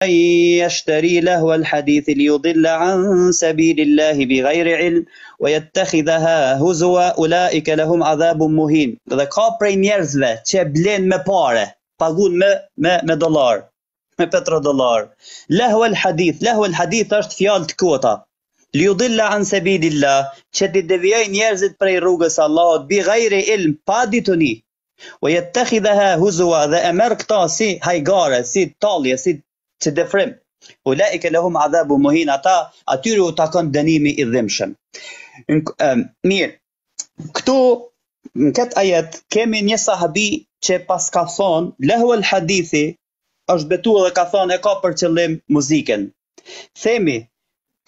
a i ashtari lehve al hadithi li ju dilla an sabili Allahi bi ghejri ilm o jetëtëkitha ha huzuva ulaike lehum azabun muhim dhe ka prej njerëzve qe blen me pare pagun me dolar me petre dolar lehve al hadith, lehve al hadith është fjall të kota, li yudilla an sabili Allahi qe të dëvijaj njerëzve prej rrugës a laud, bi ghejri ilm pa dituni, o yattakhidha huzwa dha dhe emerkë si hajgare, si tallje si të dëfrim. U la i ke lehum adhabu muhin ata, atyri u takon dënimi i dhimshëm. Mirë, këtu, në këtë ajet, kemi një sahabi që pas ka thonë, lehu el hadithi, është betu dhe ka thonë e ka për qëllim muziken. Themi,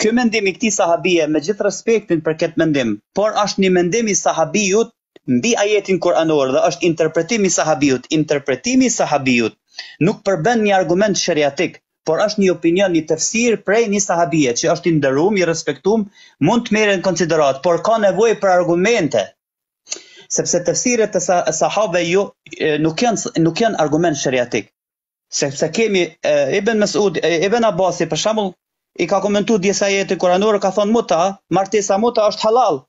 kjo mendim i këti sahabie, me gjithë respektin për këtë mendim, por është një mendim i sahabijut, mbi ajetin kuranor dhe është interpretimi sahabijut, interpretimi sahabijut, nuk përbën një argument shëriatik, por është një opinion, një tefsir prej një sahabie që është i ndërum, i respektum, mund të merë në konsiderat, por ka nevoj për argumente, sepse tefsiret të sahabe ju nuk janë, nuk janë argument shëriatik, sepse kemi e, Ibn Mesud, Ibn Abasi, për shambull, i ka komentu djesa jetë i kuranur, ka thonë muta, martisa muta është halal,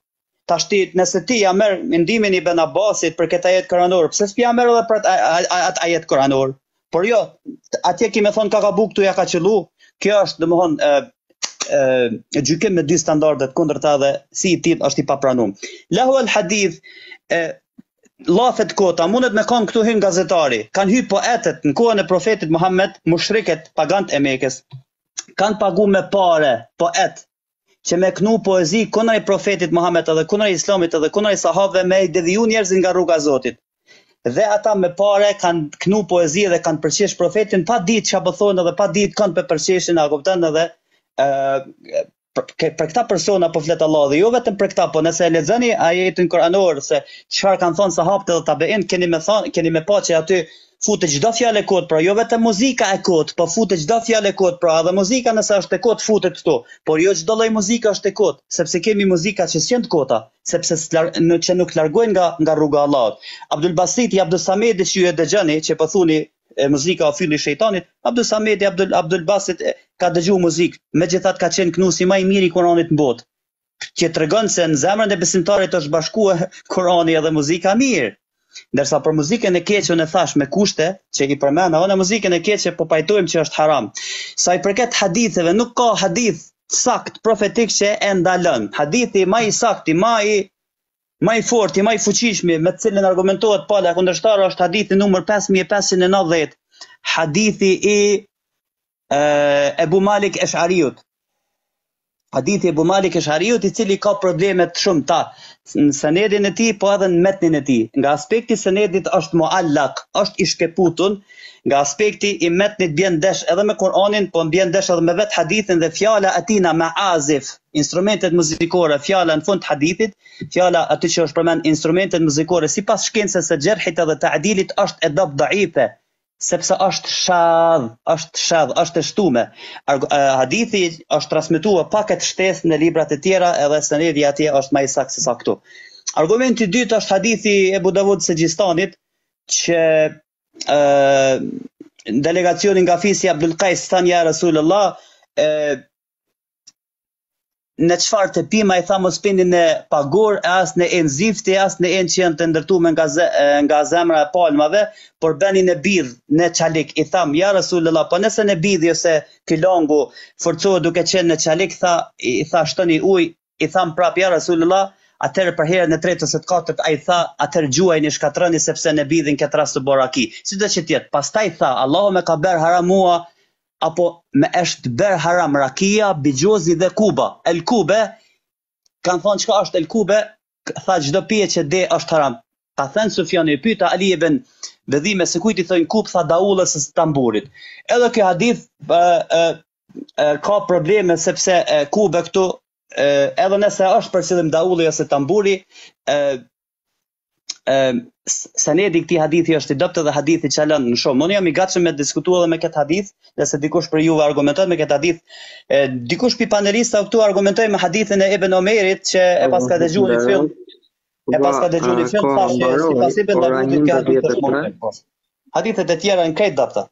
ta shti, nëse ti ja merë mendimin i Ibn Abasit për këta jetë kuranur, pëse s'pja merë dhe për atë jetë kuranur, Por jo, atje kemi thonë kakabuk këtu ja ka qellu. kjo është, dhe më e, e, me dy standardet kundër ta dhe si i tip është i papranum. Lahu al hadith, e, lafet kota, mundet me kanë këtu hynë gazetari, kanë hy po etet në kohën e profetit Muhammed, mushriket pagant e mekes, kanë pagu me pare, po et, që me knu poezi kundër i profetit Muhammed edhe kundër i islamit edhe kundër i sahabëve me i dedhiju njerëzin nga rruga e Zotit dhe ata me pare kanë knu poezi dhe kanë përqesh profetin pa ditë që abëthojnë dhe pa ditë kanë për përqeshin a këptënë dhe për këta persona për po fletë Allah dhe jo vetëm për këta, po nëse e lezëni a jetën kërë anorë se qëfar kanë thonë sahabët dhe të abëin, keni me pa që aty futë çdo fjalë e kot, pra jo vetëm muzika e kot, po futë çdo fjalë e kot, pra edhe muzika nëse është e kot futet këtu, por jo çdo lloj muzika është e kot, sepse kemi muzika që s'janë të kota, sepse në që nuk largojnë nga nga rruga e Allahut. Abdul Basit i Abdul Samed që ju e dëgjoni, që po thuni e muzika o fylli shejtanit, Abdul Samed i Abdul Abdul Basit ka dëgju muzikë, megjithatë ka qenë knusi më i miri i Kuranit në botë që të regonë se në zemrën e besimtarit është bashkuar Kurani edhe muzika mirë. Ndërsa për muzikën e keqe në thash me kushte, që i përmenda, o në muzikën e keqe po pajtojmë që është haram. Sa i përket haditheve, nuk ka hadith sakt profetik që e ndalën. Hadithi ma i sakti, ma i ma i fort, i ma i fuqishmi, me të cilin argumentohet pala, kundërshtarë është hadithi numër 5590, hadithi i e, Ebu Malik Eshariut, Hadithi e Bumali Shariut i cili ka problemet shumë ta në sënedin e ti, po edhe në metnin e ti. Nga aspekti sënedit është muallak, është i shkeputun, nga aspekti i metnit bjen desh edhe me Kur'anin, po bjen desh edhe me vetë hadithin dhe fjala atina me azif, instrumentet muzikore, fjala në fund hadithit, fjala aty që është përmen instrumentet muzikore, si pas shkencës e gjerhit edhe të adilit është e dëbë sepse është shadh, është shadh, është e shtume. Hadithi është transmetua pak e të shtesë në librat e tjera edhe së një tje është ma i sakë se sa këtu. Argumenti dytë është hadithi e Budavud se Gjistanit, që e, delegacionin nga fisi Abdul së të një Rasulullah, e, në çfarë të pima i tha mos pindi në pagur, as në enzifti, as në enë që jenë të ndërtume nga, ze, nga zemra e palmave, por beni në bidh, në qalik, i tha më ja Rasulullah, po nëse në bidh, jose kilongu forcohet duke qenë në qalik, tha, i, tha shtoni uj, i tha më prap ja Rasulullah, atërë për herën e tretë e të katërt, a i tha, atërë gjuaj një shkatrëni sepse në bidhin këtë rast të boraki. ki. Si të që tjetë, pas ta i tha, Allahu me ka bër haramua, mua, apo me është bërë haram rakia, bigjozi dhe kuba. El kube, kanë thonë qëka është el kube, tha gjdo pje që dhe është haram. Ka thënë Sufjan i pyta, ali e ben vedhime se kujti thënë kub, tha da ullës e stamburit. Edhe kjo hadith e, e, e, ka probleme sepse e, kube këtu, e, edhe nëse është për da ullës e stamburit, ë ehm, sanedi këtij hadithi është i dobtë dhe hadithi që lënë në shoh. Unë jam i gatshëm të diskutoj edhe me këtë hadith, nëse dikush për ju argumenton me këtë hadith, e, dikush pi panelista këtu argumenton me hadithin e Ibn Omerit që e pas ka dëgjuar në film. E pas ka dëgjuar në film pas se si pas i bënda këtë hadith. Hadithet e tjera në këtë dobtë.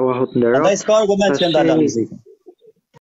Allahu te lutë. Ai argument që ndalën.